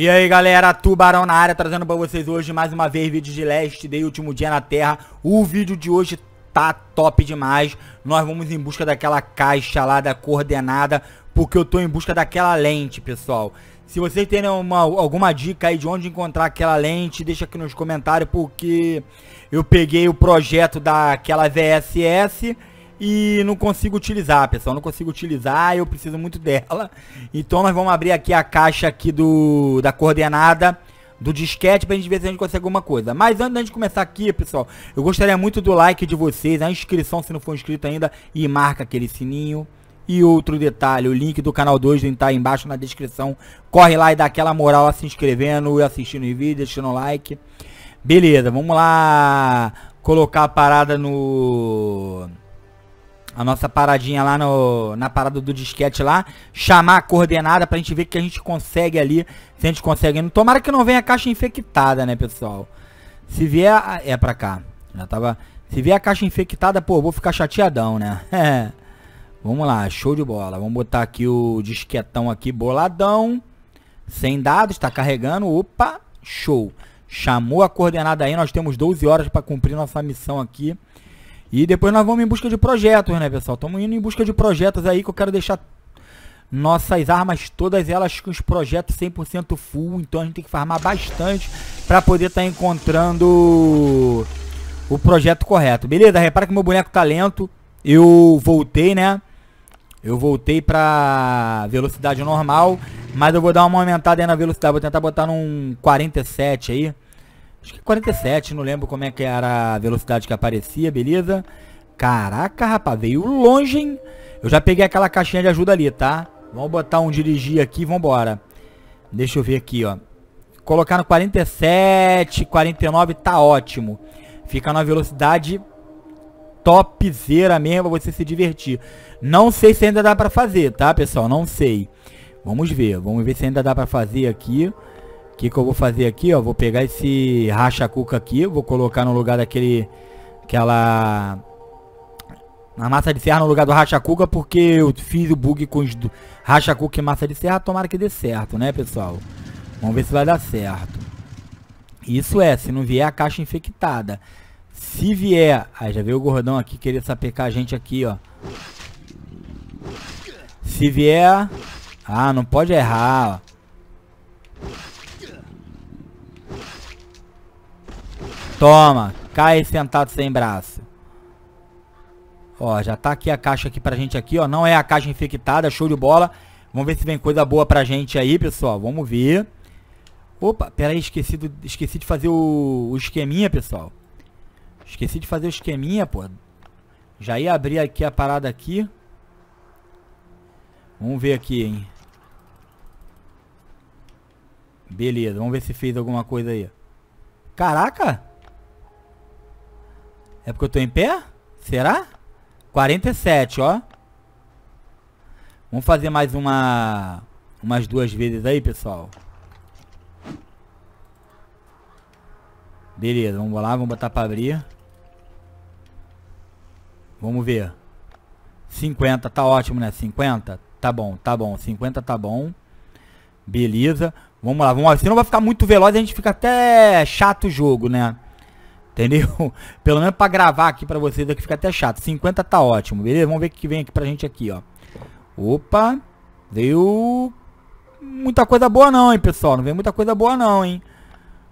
E aí galera, Tubarão na área, trazendo pra vocês hoje mais uma vez vídeo de leste, dei último dia na terra O vídeo de hoje tá top demais Nós vamos em busca daquela caixa lá, da coordenada Porque eu tô em busca daquela lente, pessoal Se vocês terem uma, alguma dica aí de onde encontrar aquela lente Deixa aqui nos comentários porque eu peguei o projeto daquela VSS e não consigo utilizar, pessoal. Não consigo utilizar, eu preciso muito dela. Então nós vamos abrir aqui a caixa aqui do da coordenada do disquete pra gente ver se a gente consegue alguma coisa. Mas antes de começar aqui, pessoal, eu gostaria muito do like de vocês, a inscrição se não for inscrito ainda e marca aquele sininho. E outro detalhe, o link do canal 2 está embaixo na descrição. Corre lá e dá aquela moral se inscrevendo, e assistindo os vídeos, deixando o like. Beleza, vamos lá colocar a parada no a nossa paradinha lá no, na parada do disquete lá, chamar a coordenada pra gente ver o que a gente consegue ali, se a gente consegue. Tomara que não venha a caixa infectada, né, pessoal? Se vier, é pra cá. Já tava... Se vier a caixa infectada, pô, vou ficar chateadão, né? Vamos lá, show de bola. Vamos botar aqui o disquetão aqui, boladão. Sem dados, está carregando. Opa, show. Chamou a coordenada aí, nós temos 12 horas para cumprir nossa missão aqui. E depois nós vamos em busca de projetos, né, pessoal? Estamos indo em busca de projetos aí que eu quero deixar nossas armas, todas elas com os projetos 100% full. Então a gente tem que farmar bastante para poder estar tá encontrando o projeto correto. Beleza? Repara que meu boneco tá lento. Eu voltei, né? Eu voltei pra velocidade normal. Mas eu vou dar uma aumentada aí na velocidade. Vou tentar botar num 47 aí. Acho que 47, não lembro como é que era a velocidade que aparecia, beleza? Caraca, rapaz, veio longe, hein? Eu já peguei aquela caixinha de ajuda ali, tá? Vamos botar um dirigir aqui, vambora. Deixa eu ver aqui, ó. Colocar no 47, 49, tá ótimo. Fica na velocidade topzera mesmo, você se divertir. Não sei se ainda dá pra fazer, tá, pessoal? Não sei. Vamos ver, vamos ver se ainda dá pra fazer aqui que, que eu vou fazer aqui, ó? Vou pegar esse racha-cuca aqui, vou colocar no lugar daquele... Aquela... Na massa de serra no lugar do racha-cuca, porque eu fiz o bug com os racha-cuca e massa de serra. Tomara que dê certo, né, pessoal? Vamos ver se vai dar certo. Isso é, se não vier a caixa infectada. Se vier... Aí já veio o gordão aqui querer sapecar a gente aqui, ó. Se vier... Ah, não pode errar, ó. Toma, cai sentado sem braço. Ó, já tá aqui a caixa aqui pra gente aqui, ó. Não é a caixa infectada, show de bola. Vamos ver se vem coisa boa pra gente aí, pessoal. Vamos ver. Opa, pera aí, esqueci, do, esqueci de fazer o, o esqueminha, pessoal. Esqueci de fazer o esqueminha, pô. Já ia abrir aqui a parada aqui. Vamos ver aqui, hein. Beleza, vamos ver se fez alguma coisa aí. Caraca! É porque eu tô em pé? Será? 47, ó. Vamos fazer mais uma... Umas duas vezes aí, pessoal. Beleza, vamos lá, vamos botar pra abrir. Vamos ver. 50, tá ótimo, né? 50, tá bom, tá bom. 50 tá bom. Beleza. Vamos lá, vamos lá. Senão vai ficar muito veloz a gente fica até chato o jogo, né? Entendeu? Pelo menos para gravar aqui para vocês aqui é fica até chato. 50 tá ótimo, beleza? Vamos ver o que vem aqui pra gente aqui, ó. Opa, veio muita coisa boa não, hein, pessoal. Não veio muita coisa boa não, hein.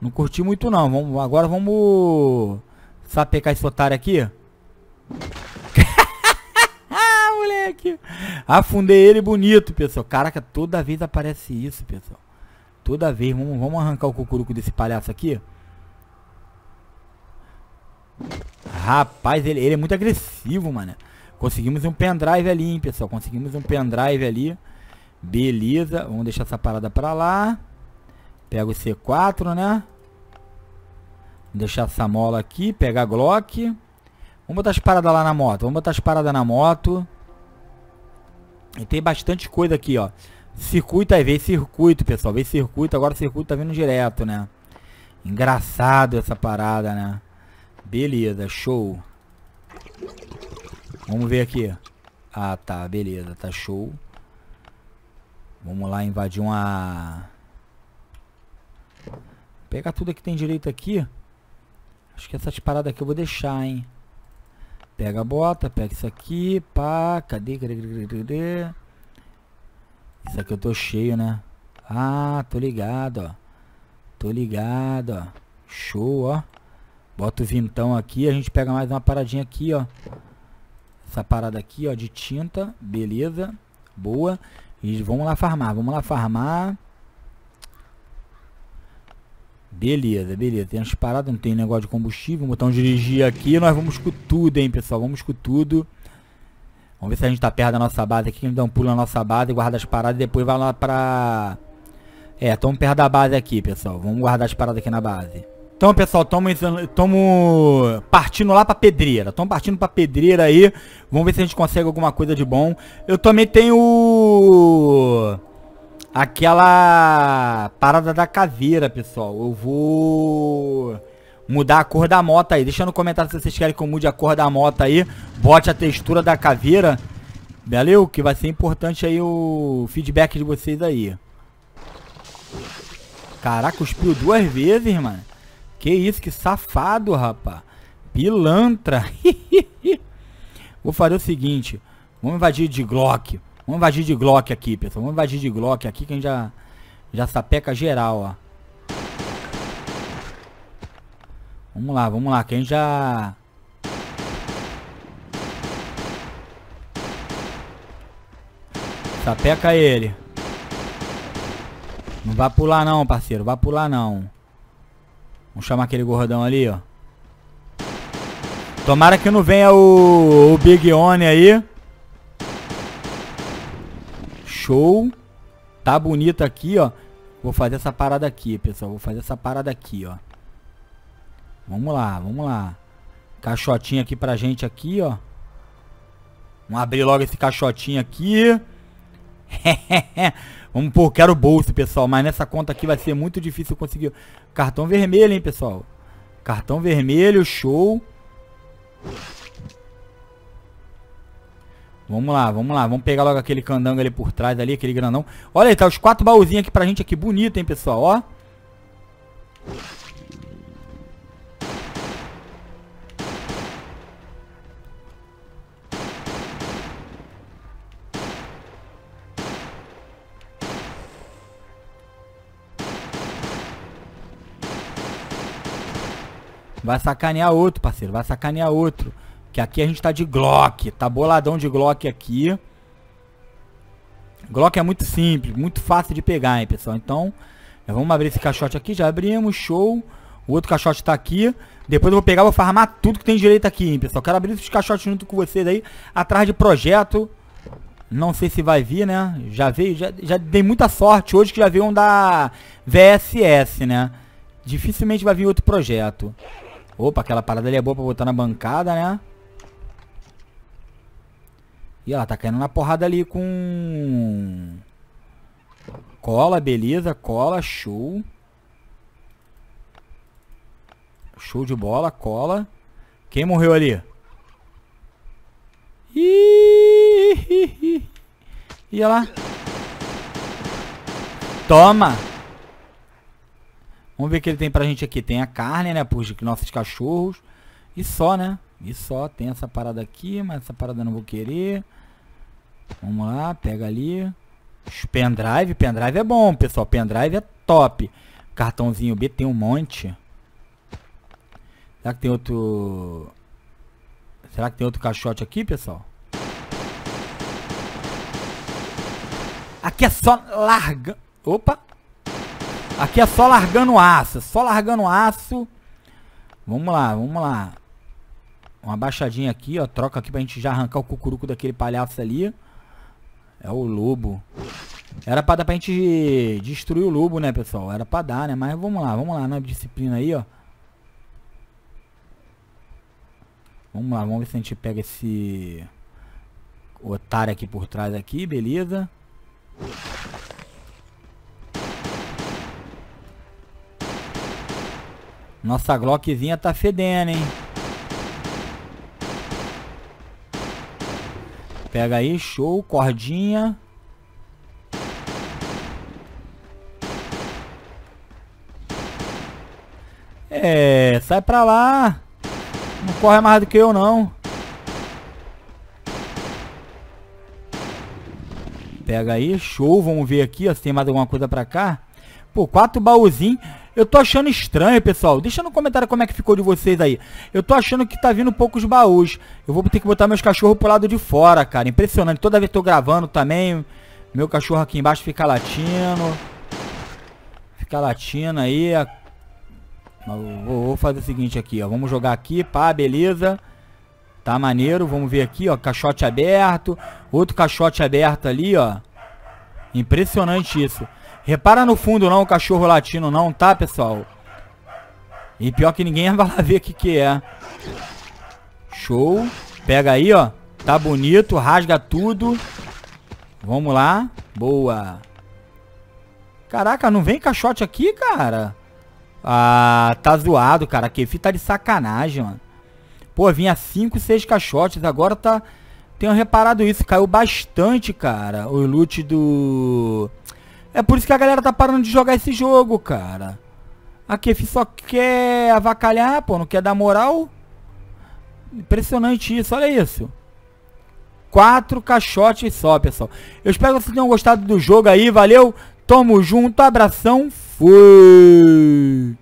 Não curti muito não. Vamos, agora vamos sapecar esse otário aqui. moleque. Afundei ele bonito, pessoal. Caraca, toda vez aparece isso, pessoal. Toda vez. Vamos, vamos arrancar o cucuruco desse palhaço aqui. Rapaz, ele, ele é muito agressivo, mano. Conseguimos um pendrive ali, hein, pessoal. Conseguimos um pendrive ali. Beleza. Vamos deixar essa parada pra lá. Pega o C4, né? deixar essa mola aqui. Pega a Glock. Vamos botar as paradas lá na moto. Vamos botar as paradas na moto. E tem bastante coisa aqui, ó. Circuito, aí Vem circuito, pessoal. Vem circuito, agora o circuito tá vindo direto, né? Engraçado essa parada, né? Beleza, show. Vamos ver aqui. Ah, tá, beleza, tá show. Vamos lá invadir uma... Pegar tudo que tem direito aqui. Acho que essas paradas aqui eu vou deixar, hein. Pega a bota, pega isso aqui, pá, cadê, cadê? Isso aqui eu tô cheio, né? Ah, tô ligado, ó. Tô ligado, ó. Show, ó. Bota o vintão aqui, a gente pega mais uma paradinha aqui, ó. Essa parada aqui, ó, de tinta. Beleza. Boa. E vamos lá farmar, vamos lá farmar. Beleza, beleza. Tem as paradas, não tem negócio de combustível. Vamos botar um dirigir aqui. Nós vamos com tudo, hein, pessoal. Vamos com tudo. Vamos ver se a gente tá perto da nossa base aqui. A gente dá um pulo na nossa base, guarda as paradas e depois vai lá pra... É, estamos perto da base aqui, pessoal. Vamos guardar as paradas aqui na base. Então, pessoal, estamos partindo lá pra pedreira. Estamos partindo pra pedreira aí. Vamos ver se a gente consegue alguma coisa de bom. Eu também tenho... Aquela parada da caveira, pessoal. Eu vou mudar a cor da moto aí. Deixa no comentário se vocês querem que eu mude a cor da moto aí. Bote a textura da caveira. Valeu? Que vai ser importante aí o feedback de vocês aí. Caraca, cuspiu duas vezes, mano. Que isso, que safado, rapá. Pilantra. Vou fazer o seguinte. Vamos invadir de Glock. Vamos invadir de Glock aqui, pessoal. Vamos invadir de Glock aqui que a gente já, já sapeca geral, ó. Vamos lá, vamos lá. Que a gente já... Sapeca ele. Não vai pular não, parceiro. Vai pular não. Vamos chamar aquele gordão ali, ó. Tomara que não venha o, o Big One aí. Show. Tá bonito aqui, ó. Vou fazer essa parada aqui, pessoal. Vou fazer essa parada aqui, ó. Vamos lá, vamos lá. Caixotinho aqui pra gente aqui, ó. Vamos abrir logo esse caixotinho aqui. Vamos pôr, quero bolso, pessoal. Mas nessa conta aqui vai ser muito difícil conseguir. Cartão vermelho, hein, pessoal. Cartão vermelho, show. Vamos lá, vamos lá. Vamos pegar logo aquele candango ali por trás ali, aquele grandão. Olha aí, tá os quatro baúzinhos aqui pra gente aqui. Bonito, hein, pessoal, ó. Vai sacanear outro, parceiro. Vai sacanear outro. Que aqui a gente tá de Glock. Tá boladão de Glock aqui. Glock é muito simples, muito fácil de pegar, hein, pessoal. Então, vamos abrir esse caixote aqui. Já abrimos, show. O outro caixote tá aqui. Depois eu vou pegar, vou farmar tudo que tem direito aqui, hein, pessoal. Quero abrir esses caixotes junto com vocês aí. Atrás de projeto. Não sei se vai vir, né? Já veio, já, já dei muita sorte hoje que já veio um da VSS, né? Dificilmente vai vir outro projeto. Opa, aquela parada ali é boa pra botar na bancada, né? E ela tá caindo na porrada ali com... Cola, beleza. Cola, show. Show de bola, cola. Quem morreu ali? Ih, ih, ih. E ela... Toma! Vamos ver o que ele tem pra gente aqui. Tem a carne, né? Por nossos cachorros. E só, né? E só. Tem essa parada aqui, mas essa parada eu não vou querer. Vamos lá, pega ali. Os pendrive. Pendrive é bom, pessoal. Pendrive é top. Cartãozinho B tem um monte. Será que tem outro... Será que tem outro caixote aqui, pessoal? Aqui é só larga... Opa! Aqui é só largando aço. Só largando aço. Vamos lá, vamos lá. Uma baixadinha aqui, ó. Troca aqui pra gente já arrancar o cucuruco daquele palhaço ali. É o lobo. Era pra dar pra gente destruir o lobo, né, pessoal? Era pra dar, né? Mas vamos lá, vamos lá na disciplina aí, ó. Vamos lá, vamos ver se a gente pega esse otário aqui por trás aqui, beleza. Nossa Glockzinha tá fedendo, hein? Pega aí, show, cordinha. É, sai pra lá. Não corre mais do que eu, não. Pega aí, show. Vamos ver aqui, ó, se tem mais alguma coisa pra cá. Pô, quatro baúzinhos. Eu tô achando estranho, pessoal. Deixa no comentário como é que ficou de vocês aí. Eu tô achando que tá vindo poucos baús. Eu vou ter que botar meus cachorros pro lado de fora, cara. Impressionante. Toda vez que tô gravando também, meu cachorro aqui embaixo fica latindo. Fica latindo aí. Vou, vou fazer o seguinte aqui, ó. Vamos jogar aqui, pá, beleza. Tá maneiro. Vamos ver aqui, ó. Caixote aberto. Outro caixote aberto ali, ó. Impressionante isso. Repara no fundo não o cachorro latino não, tá, pessoal? E pior que ninguém vai lá ver o que que é. Show. Pega aí, ó. Tá bonito, rasga tudo. Vamos lá. Boa. Caraca, não vem caixote aqui, cara? Ah, tá zoado, cara. A Kefi tá de sacanagem, mano. Pô, vinha 5, 6 caixotes. Agora tá... Tenho reparado isso. Caiu bastante, cara. O loot do... É por isso que a galera tá parando de jogar esse jogo, cara. A Kefi só quer avacalhar, pô, não quer dar moral. Impressionante isso, olha isso. Quatro caixotes só, pessoal. Eu espero que vocês tenham gostado do jogo aí, valeu. Tamo junto, abração, fui.